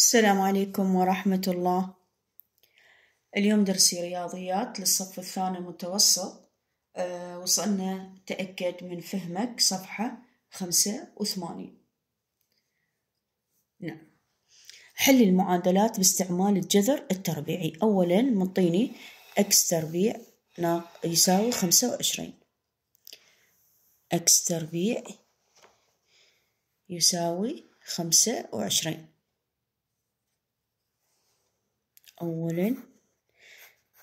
السلام عليكم ورحمة الله اليوم درسي رياضيات للصف الثاني المتوسط آه، وصلنا تأكد من فهمك صفحة خمسة وثمانين نعم حل المعادلات باستعمال الجذر التربيعي أولا منطيني أكس تربيع يساوي خمسة وعشرين أكس تربيع يساوي خمسة وعشرين أولا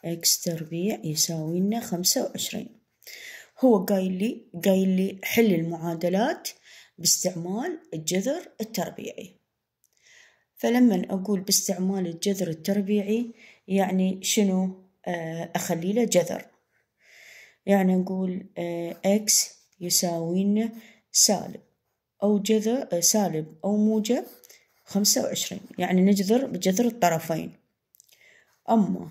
إكس تربيع يساوي لنا خمسة وعشرين هو قايل لي قايل لي حل المعادلات باستعمال الجذر التربيعي فلما أقول باستعمال الجذر التربيعي يعني شنو آه، أخلي له جذر يعني نقول إكس آه، يساوي لنا سالب أو جذر آه، سالب أو موجب خمسة وعشرين يعني نجذر بجذر الطرفين أما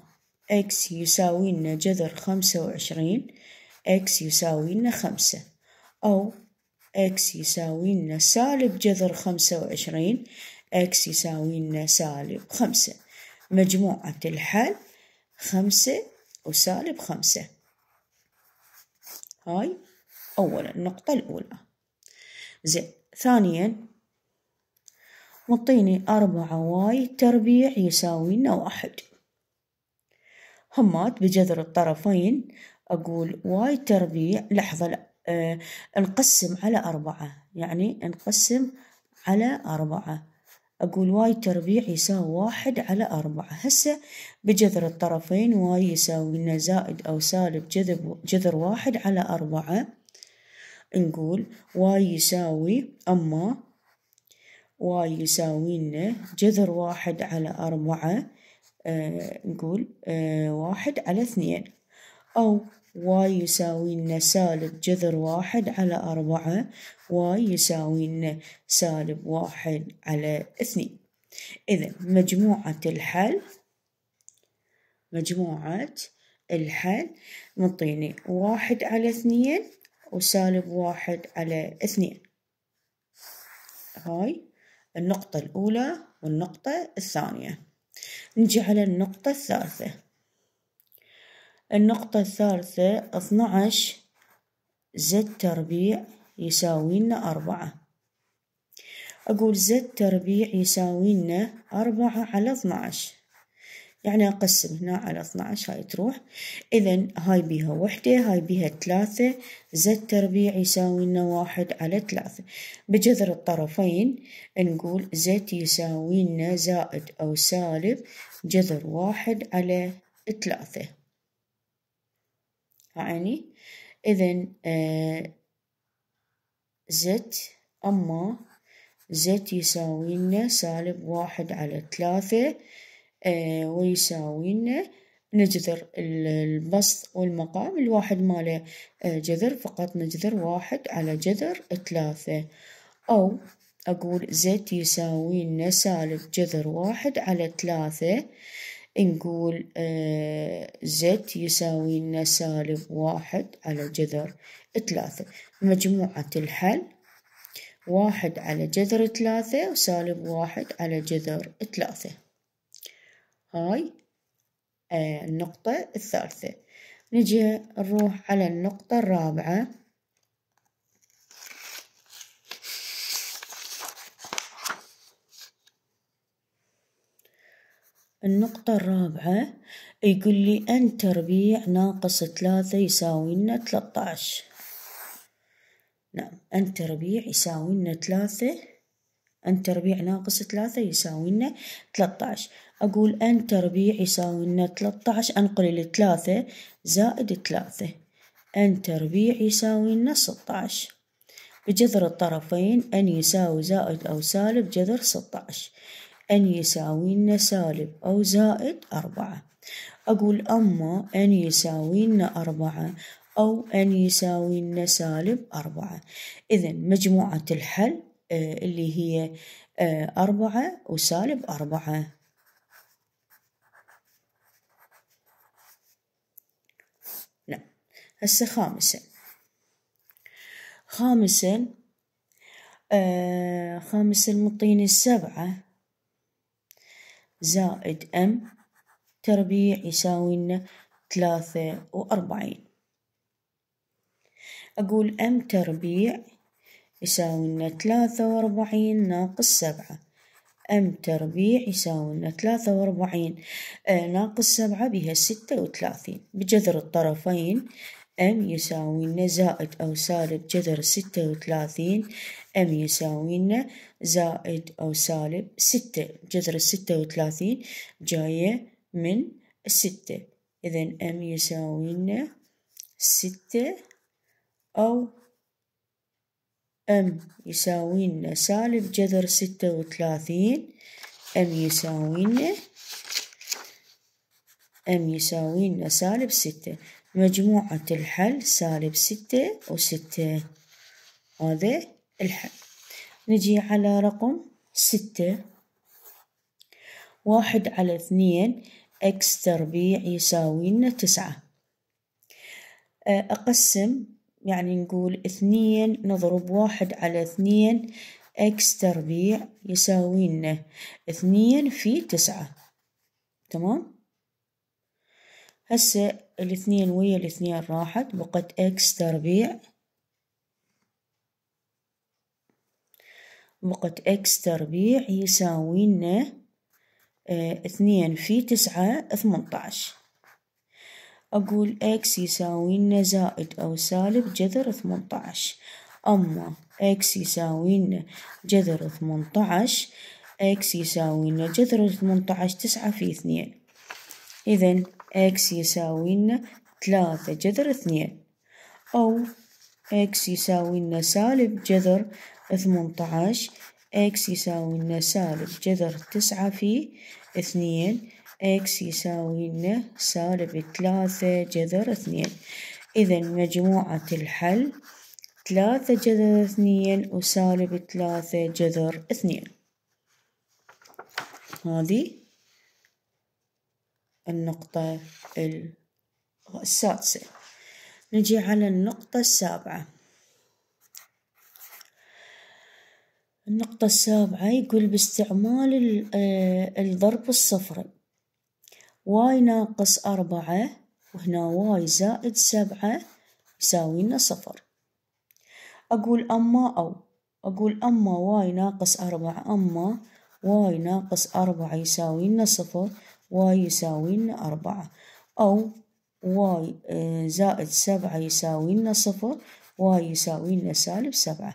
إكس يساوي لنا جذر خمسة وعشرين إكس يساوي لنا خمسة أو إكس يساوي لنا سالب جذر خمسة وعشرين إكس يساوي لنا سالب خمسة مجموعة الحل خمسة وسالب خمسة هاي أولا النقطة الأولى زين ثانيا مطيني أربعة واي تربيع يساوي لنا واحد همات بجذر الطرفين أقول واي تربيع لحظة أه نقسم على أربعة يعني نقسم على أربعة أقول واي تربيع يساوي واحد على أربعة هسه بجذر الطرفين واي يساوي لنا زائد أو سالب جذب جذر واحد على أربعة نقول واي يساوي أما واي يساوي لنا جذر واحد على أربعة آه، نقول آه، واحد على اثنين أو واي لنا سالب جذر واحد على أربعة واي لنا سالب واحد على اثنين إذا مجموعة الحل مجموعة الحل منطيني واحد على اثنين وسالب واحد على اثنين هاي النقطة الأولى والنقطة الثانية نجي على النقطة الثالثة النقطة الثالثة اثناعش زد تربيع يساوي لنا أربعة أقول زد تربيع يساوي لنا أربعة على عشر يعني أقسم هنا على 12 هاي تروح إذا هاي بيها وحدة هاي بيها ثلاثة زد تربيع يساوي لنا واحد على ثلاثة بجذر الطرفين نقول زد يساوي لنا زائد أو سالب جذر واحد على ثلاثة يعني إذا آه، زد أما زد يساوي لنا سالب واحد على ثلاثة آه، ويساوينا نجذر البسط والمقام الواحد ماله آه، جذر فقط نجذر واحد على جذر ثلاثة أو أقول زد يساوي لنا سالب جذر واحد على ثلاثة نقول آه، زد يساوي لنا سالب واحد على جذر ثلاثة مجموعة الحل واحد على جذر ثلاثة وسالب واحد على جذر ثلاثة هاي آه النقطة الثالثة نجي نروح على النقطة الرابعة النقطة الرابعة يقول لي أن تربيع ناقص ثلاثة يساوي لنا ثلاثة عشر نعم أن تربيع يساوي لنا ثلاثة أن تربيع ناقص ثلاثة يساوي لنا ثلاثة أقول أن تربيع يساوي لنا ثلاثة أنقل الثلاثة زائد ثلاثة أن تربيع يساوي لنا ستة بجذر الطرفين أن يساوي زائد أو سالب جذر ستة أن يساوي لنا سالب أو زائد أربعة أقول أما أن يساوي لنا أربعة أو أن يساوي لنا سالب أربعة إذا مجموعة الحل آه، اللي هي آه، أربعة وسالب أربعة لا نعم. هسه خامسا خامسا آه خامسا مطين السبعة زائد أم تربيع يساوي لنا ثلاثة وأربعين أقول أم تربيع يساوي ثلاثة وأربعين ناقص سبعة أم تربيع يساوي ثلاثة وأربعين آه، ناقص سبعة بها ستة وثلاثين بجذر الطرفين أم يساوي زائد أو سالب جذر ستة وثلاثين أم يساوي زائد أو سالب ستة جذر الستة وثلاثين جاية من ستة إذا أم يساوي ستة أو أم يساوينا سالب جذر ستة وثلاثين أم يساوينا أم يساوينا سالب ستة مجموعة الحل سالب ستة وستة هذا الحل نجي على رقم ستة واحد على اثنين اكس تربيع يساوينا تسعة أقسم يعني نقول اثنين نضرب واحد على اثنين اكس تربيع يساوي لنا اثنين في تسعة تمام هسه الاثنين ويا الاثنين راحت بقت اكس تربيع بقت اكس تربيع يساوي لنا آه، اثنين في تسعة ثمنتاش أقول إكس يساوي لنا زائد أو سالب جذر ثمنتعش أما إكس يساوي لنا جذر ثمنتعش إكس يساوي لنا جذر ثمنتعش تسعة في اثنين إذا إكس يساوي لنا ثلاثة جذر اثنين أو إكس يساوي لنا سالب جذر ثمنتعش إكس يساوي لنا سالب جذر تسعة في اثنين إكس يساوي لنا سالب ثلاثة جذر اثنين إذا مجموعة الحل ثلاثة جذر اثنين وسالب ثلاثة جذر اثنين هذه النقطة السادسة نجي على النقطة السابعة النقطة السابعة يقول باستعمال آه، الضرب الصفري واي ناقص أربعة وهنا واي زائد سبعة يساوي لنا صفر أقول أما أو أقول أما واي ناقص أربعة أما واي ناقص أربعة يساوي لنا صفر واي يساوي لنا أربعة أو واي آه، زائد سبعة يساوي لنا صفر واي يساوي لنا سالب سبعة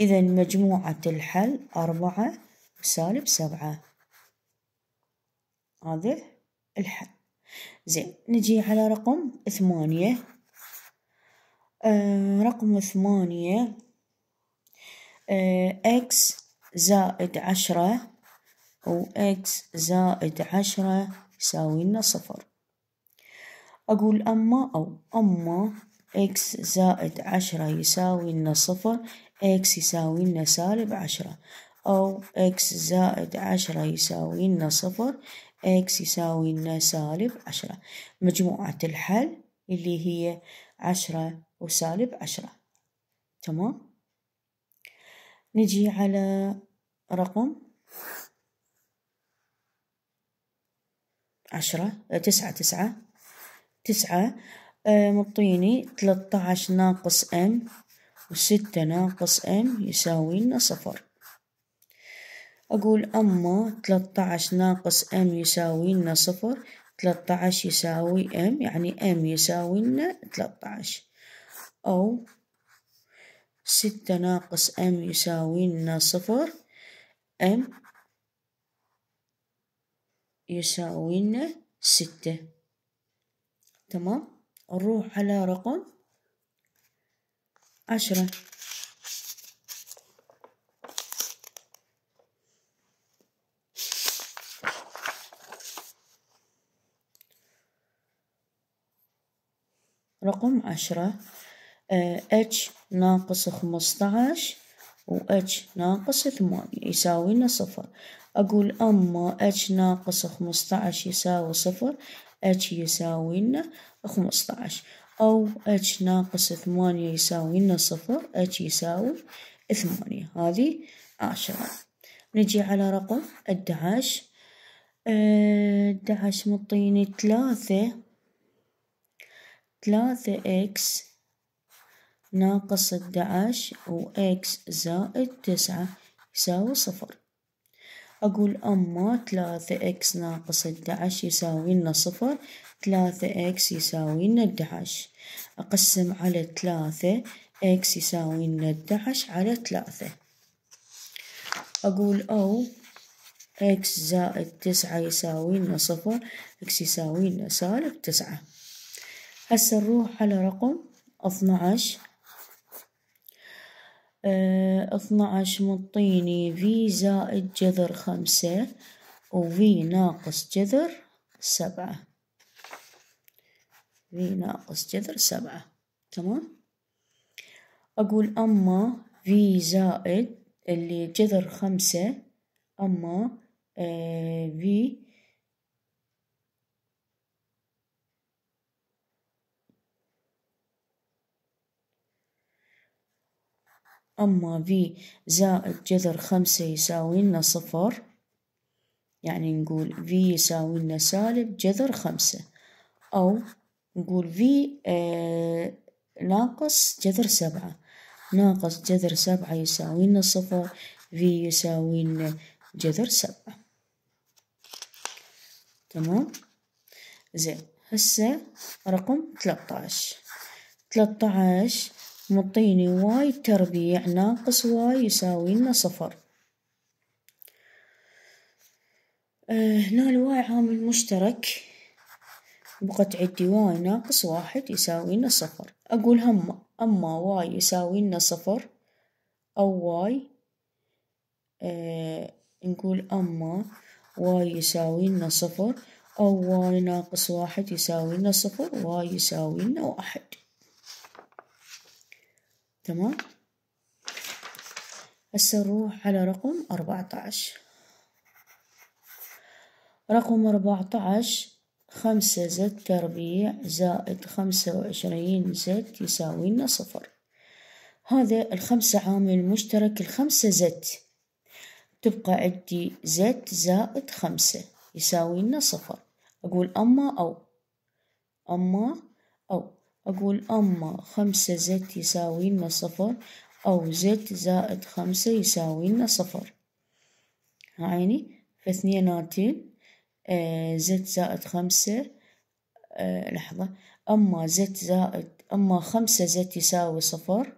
إذا مجموعة الحل أربعة وسالب سبعة واضح؟ الحل زين نجي على رقم ثمانية آه رقم ثمانية آه اكس زائد عشرة وإكس زائد عشرة يساوي لنا صفر أقول أما أو أما إكس زائد عشرة يساوي لنا صفر إكس يساوي لنا سالب عشرة أو إكس زائد عشرة يساوي لنا صفر إكس يساوي لنا سالب عشرة مجموعة الحل اللي هي عشرة وسالب عشرة تمام نجي على رقم عشرة تسعة تسعة تسعة آه، مطيني تلتعش ناقص ام وستة ناقص ام يساوي لنا صفر أقول أما تلتاعش ناقص ام يساوي لنا صفر تلتاعش يساوي ام يعني ام يساوي لنا تلتاعش أو ستة ناقص ام يساوي لنا صفر ام يساوي لنا ستة تمام نروح على رقم عشرة رقم عشرة اتش آه، ناقص خمسطعش و اتش ناقص ثمانية يساوي لنا صفر أقول أما اتش ناقص خمسطعش يساوي صفر اتش يساوي لنا خمسطعش أو اتش ناقص ثمانية يساوي لنا صفر اتش يساوي ثمانية هذه عشرة نجي على رقم الدعاش آه، الدعش مطيني ثلاثة ثلاثة إكس ناقص أحدعش وإكس زائد تسعة يساوي صفر أقول أما ثلاثة إكس ناقص أحدعش يساوي لنا صفر ثلاثة إكس يساوي لنا أحدعش أقسم على ثلاثة إكس يساوي لنا أحدعش على ثلاثة أقول أو إكس زائد تسعة يساوي لنا صفر إكس يساوي لنا سالب تسعة هسه نروح على رقم اثناعش آه، اثناعش مطيني في زائد جذر خمسة وفي ناقص جذر سبعة في ناقص جذر سبعة تمام أقول أما في زائد اللي جذر خمسة أما آه، في أما في زائد جذر خمسة يساوي لنا صفر يعني نقول في يساوي لنا سالب جذر خمسة أو نقول في آه، ناقص جذر سبعة ناقص جذر سبعة يساوي لنا صفر في يساوي لنا جذر سبعة تمام زين هسه رقم 13 13 مطيني واي تربيع ناقص واي يساوي لنا صفر آه، هنا الواي عامل مشترك بقت عندي واي ناقص واحد يساوي لنا صفر أقول هم أما واي يساوي لنا صفر أو واي أه نقول أما واي يساوي لنا صفر أو واي ناقص واحد يساوي لنا صفر واي يساوي لنا واحد تمام هسه نروح على رقم أربعة عشر رقم أربعة عشر خمسة زد تربيع زائد خمسة وعشرين زد يساوي لنا صفر هذا الخمسة عامل مشترك الخمسة زد تبقى عندي زد زائد خمسة يساوي لنا صفر أقول أما أو أما أو أقول أما خمسة زد يساوي لنا صفر أو زد زائد خمسة يساوي لنا صفر عيني فاثنيناتين آه زد زائد خمسة آه لحظة أما زد زائد أما خمسة زد يساوي صفر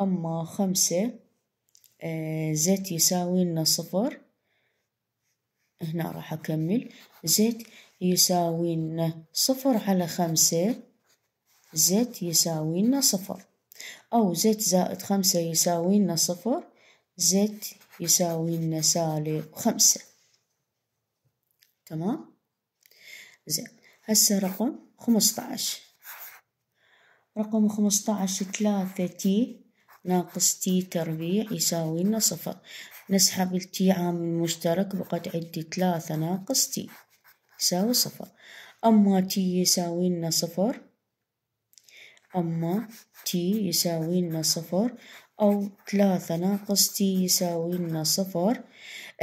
أما خمسة آه زد يساوي لنا صفر هنا راح أكمل زد يساوي لنا صفر على خمسة زد يساوي لنا صفر أو زد زائد خمسة يساوي لنا صفر زد يساوي لنا سالب خمسة تمام زين هسه رقم خمسطعش رقم خمسطعش ثلاثة تي ناقص تي تربيع يساوي لنا صفر نسحب التي عامل مشترك بقت عدي ثلاثة ناقص تي يساوي صفر أما تي يساوي لنا صفر أما تي يساوي لنا صفر أو ثلاثة ناقص تي يساوي لنا صفر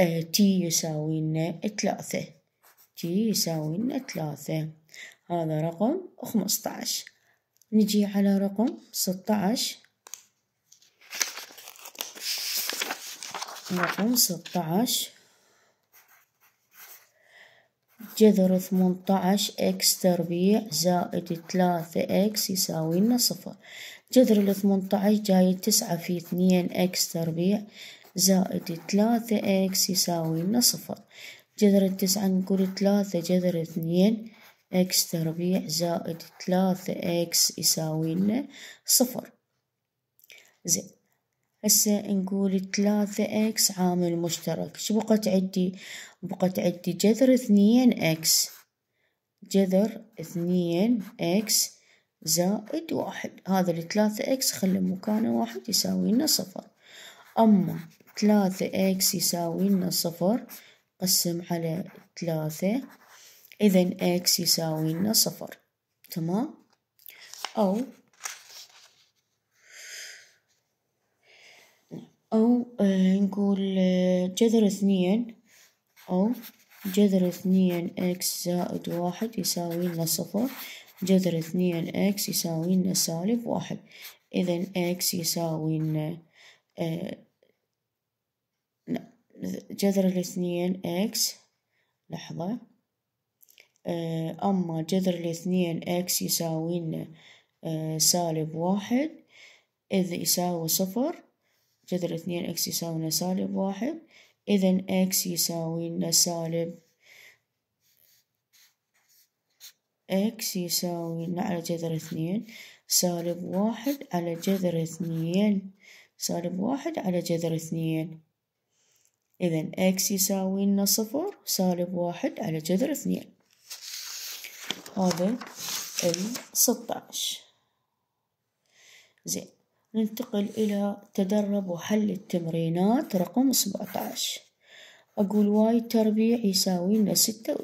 آه تي يساوي لنا ثلاثة تي يساوي لنا ثلاثة هذا رقم خمسة عشر نجي على رقم ستة عشر رقم ستاشر جذر ثمنتعش اكس تربيع زائد ثلاثة اكس يساوي لنا صفر جذر الثمنتعش جاي تسعة في اثنين اكس تربيع زائد ثلاثة اكس يساوي لنا صفر جذر التسعة نقول ثلاثة جذر اثنين اكس تربيع زائد ثلاثة اكس يساوي لنا صفر زين هسه نقول ثلاثة اكس عامل مشترك شو بقت عندي بقت عندي جذر اثنين اكس جذر اثنين اكس زائد واحد هذا الثلاثة اكس خلي مكانه واحد يساوي لنا صفر أما ثلاثة اكس يساوي لنا صفر قسم على ثلاثة إذا اكس يساوي لنا صفر تمام أو أو آه، نقول آه، جذر اثنين أو جذر اثنين إكس زائد واحد يساوي لنا صفر جذر اثنين إكس يساوي لنا سالب واحد إذا إكس يساوي لنا آه، جذر الاثنين إكس لحظة أما جذر الاثنين إكس يساوي لنا سالب واحد إذ يساوي صفر جذر اثنين إكس يساوي لنا سالب واحد إذا إكس يساوي لنا سالب إكس يساوي لنا على جذر اثنين سالب واحد على جذر اثنين سالب واحد على جذر اثنين إذا إكس يساوي لنا صفر سالب واحد على جذر اثنين هذا الستاعش زين ننتقل إلى تدرب وحل التمرينات رقم 17 أقول واي تربيع يساوي لنا ستة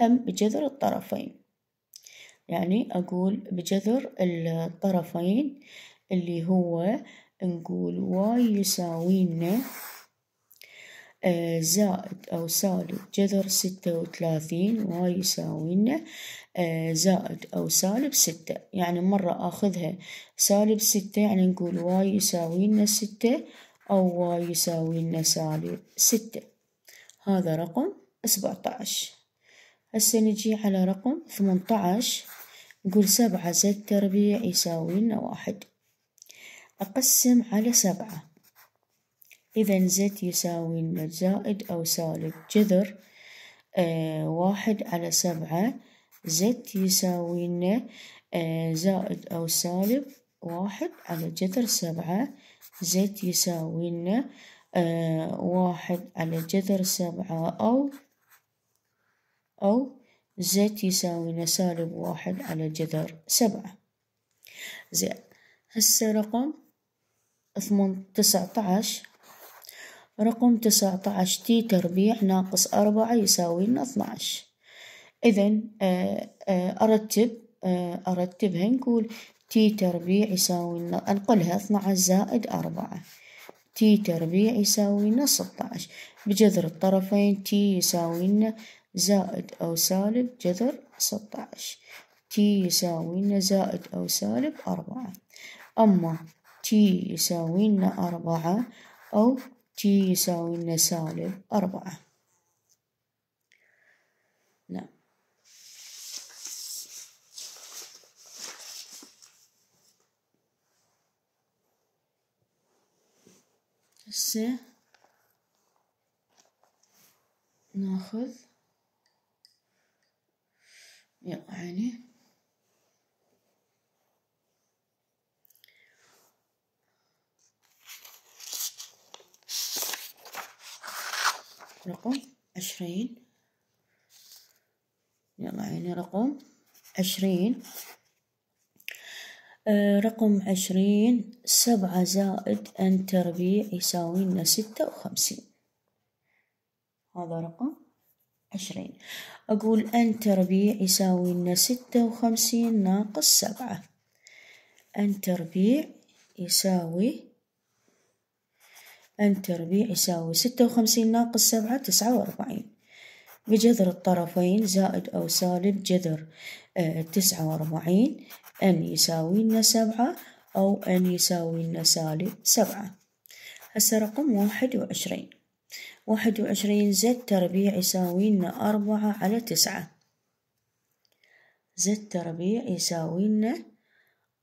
هم بجذر الطرفين يعني أقول بجذر الطرفين اللي هو نقول واي يساوي لنا آه، زائد أو سالب جذر ستة وثلاثين واي يساوي لنا آه، زائد أو سالب ستة يعني مرة أخذها سالب ستة يعني نقول واي يساوي لنا ستة أو واي يساوي لنا سالب ستة هذا رقم سبعة عشر هسه نجي على رقم ثمانية عشر نقول سبعة زائد تربيع يساوي لنا واحد أقسم على سبعة إذا زد يساوي لنا زائد أو سالب جذر آه واحد على سبعة زد لنا آه، زائد أو سالب واحد على جذر سبعة زد لنا آه، واحد على جذر سبعة أو أو زد لنا سالب واحد على جذر سبعة زين هسه رقم ثمن تسعة عشر رقم تسعة عشر تي تربيع ناقص أربعة يساوي لنا اثنا عشر إذا آه، آه، أرتب آه، أرتبها نقول تي تربيع يساوي أنقلها اثنا زائد أربعة تي تربيع يساوي لنا ستاعش بجذر الطرفين تي يساوي لنا زائد أو سالب جذر ستاعش تي يساوي لنا زائد أو سالب أربعة أما تي يساوي لنا أربعة أو تي يساوي لنا سالب أربعة هسه ناخذ يعني رقم عشرين يلا عيني رقم عشرين آه، رقم عشرين سبعة زائد ان تربيع يساوي لنا ستة وخمسين هذا رقم عشرين أقول ان تربيع يساوي لنا ستة وخمسين ناقص سبعة ان تربيع يساوي ان تربيع يساوي ستة وخمسين ناقص سبعة تسعة وأربعين بجذر الطرفين زائد أو سالب جذر آه، تسعة وأربعين أن لنا سبعة أو أن لنا سالب سبعة هسه رقم واحد وعشرين واحد وعشرين زد تربيع لنا أربعة على تسعة زد تربيع لنا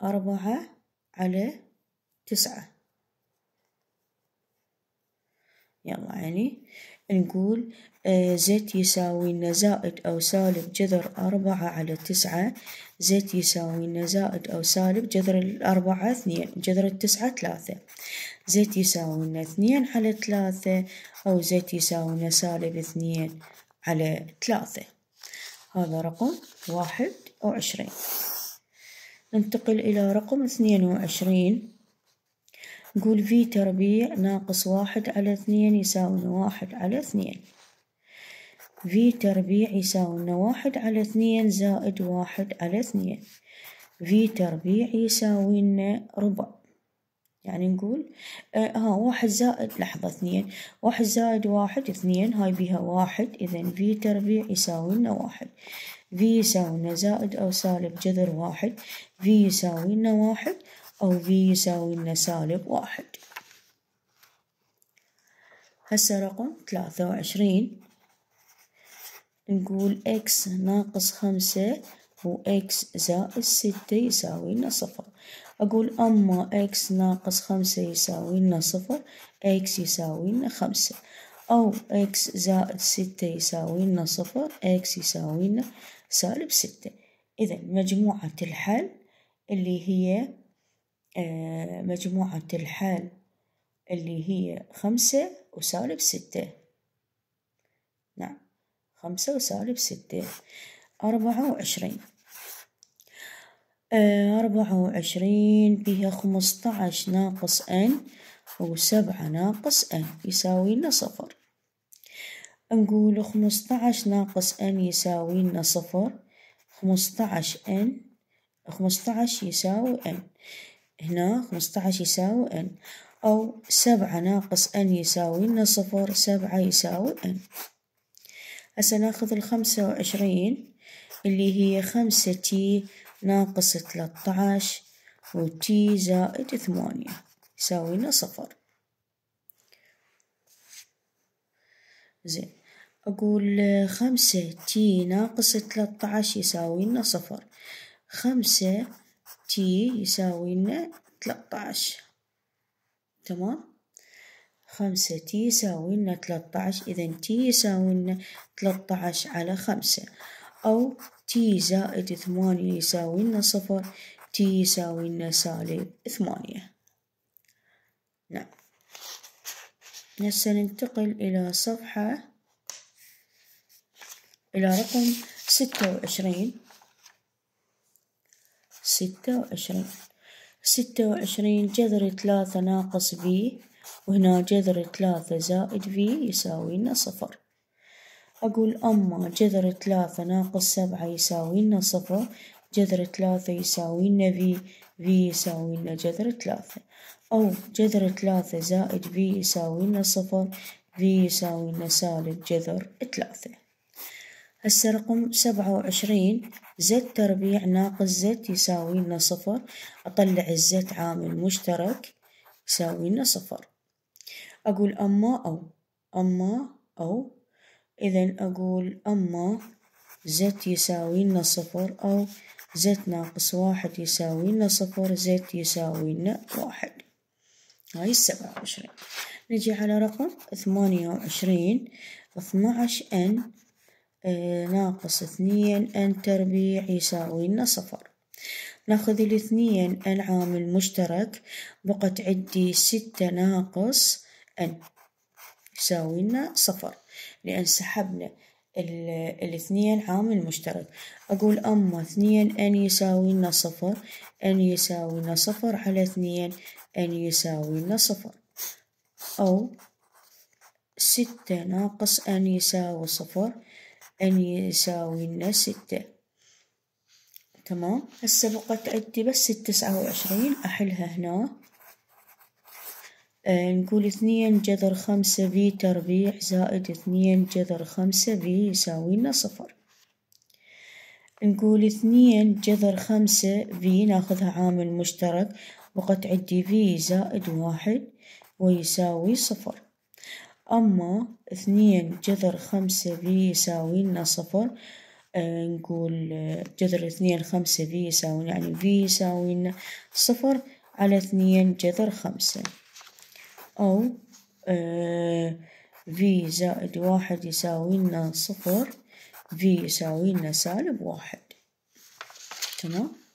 أربعة على تسعة يلا يعني نقول آه، زيت يساوي زائد أو سالب جذر أربعة على تسعة زيت يساوي زائد أو سالب جذر الأربعة اثنين جذر التسعة ثلاثة زيت يساوي اثنين على ثلاثة أو زيت يساوي سالب اثنين على ثلاثة هذا رقم واحد وعشرين ننتقل إلى رقم اثنين وعشرين نقول في تربيع ناقص واحد على اثنين يساوي واحد على اثنين في تربيع يساوي لنا واحد على اثنين زائد واحد على اثنين في تربيع يساوي لنا ربع يعني نقول آه ها واحد زائد لحظة اثنين واحد زائد واحد اثنين هاي بيها واحد إذا في تربيع يساوي لنا واحد في يساوي لنا زائد أو سالب جذر واحد في يساوي لنا واحد أو في يساوي لنا سالب واحد هسه رقم ثلاثة وعشرين نقول x ناقص خمسة X زائد ستة يساوي لنا صفر أقول أما x ناقص خمسة يساوي لنا صفر x يساوي لنا خمسة أو x زائد ستة يساوي لنا صفر x يساوي لنا سالب ستة إذا مجموعة الحل اللي هي آه، مجموعة الحال اللي هي خمسة وسالب ستة نعم خمسة وسالب ستة أربعة وعشرين آه، أربعة وعشرين بها خمسطعش ناقص أن وسبعة ناقص أن يساوي لنا صفر نقول خمسطعش ناقص أن يساوي لنا صفر خمسطعش أن خمسطعش يساوي أن هنا خمسة عشر يساوي ان أو سبعة ناقص ان يساوي لنا صفر سبعة يساوي ان هسا ناخذ الخمسة وعشرين اللي هي خمسة تي ناقص ثلاثة عشر وتي زائد ثمانية يساوي لنا صفر زين أقول خمسة تي ناقص ثلاثة عشر يساوي لنا صفر خمسة تي يساوي لنا تلتاش تمام خمسة تي يساوي لنا تلتاش إذا تي يساوي لنا تلتاش على خمسة أو تي زائد ثمانية يساوي لنا صفر تي يساوي لنا سالب ثمانية نعم هسه ننتقل إلى صفحة إلى رقم ستة وعشرين ستة وعشرين ستة وعشرين جذر ثلاثة ناقص في وهنا جذر ثلاثة زائد في يساوي لنا صفر أقول أما جذر ثلاثة ناقص سبعة يساوي لنا صفر جذر ثلاثة يساوي لنا في في يساوي لنا جذر ثلاثة أو جذر ثلاثة زائد في يساوي لنا صفر في يساوي لنا سالب جذر ثلاثة هسه رقم سبعة وعشرين زد تربيع ناقص زد يساوي لنا صفر أطلع الزد عامل مشترك يساوي لنا صفر أقول أما أو أما أو إذا أقول أما زد يساوي لنا صفر أو زد ناقص واحد يساوي لنا صفر زد يساوي لنا واحد هاي السبعة وعشرين نجي على رقم ثمانية وعشرين اثنا عشر أن آه، ناقص اثنين ان تربيع يساوي لنا صفر ناخذ الاثنين ان عامل مشترك بقت عندي ستة ناقص ان يساوي لنا صفر لأن سحبنا الاثنين عامل مشترك أقول أما اثنين أن يساوي لنا صفر أن يساوي لنا صفر على اثنين أن يساوي لنا صفر أو ستة ناقص أن يساوي صفر أن يساوي ستة تمام هسه بقت عندي بس التسعة وعشرين أحلها هنا آه، نقول اثنين جذر خمسة بي تربيع زائد اثنين جذر خمسة بي يساوي لنا صفر نقول اثنين جذر خمسة بي ناخذها عامل مشترك وقت عندي في زائد واحد ويساوي صفر أما اثنين جذر خمسة بي يساوي لنا صفر آه، نقول آه، جذر اثنين خمسة بي يساوي يعني بي يساوي لنا صفر على اثنين جذر خمسة أو في آه، زائد واحد يساوي لنا صفر في يساوي لنا سالب واحد تمام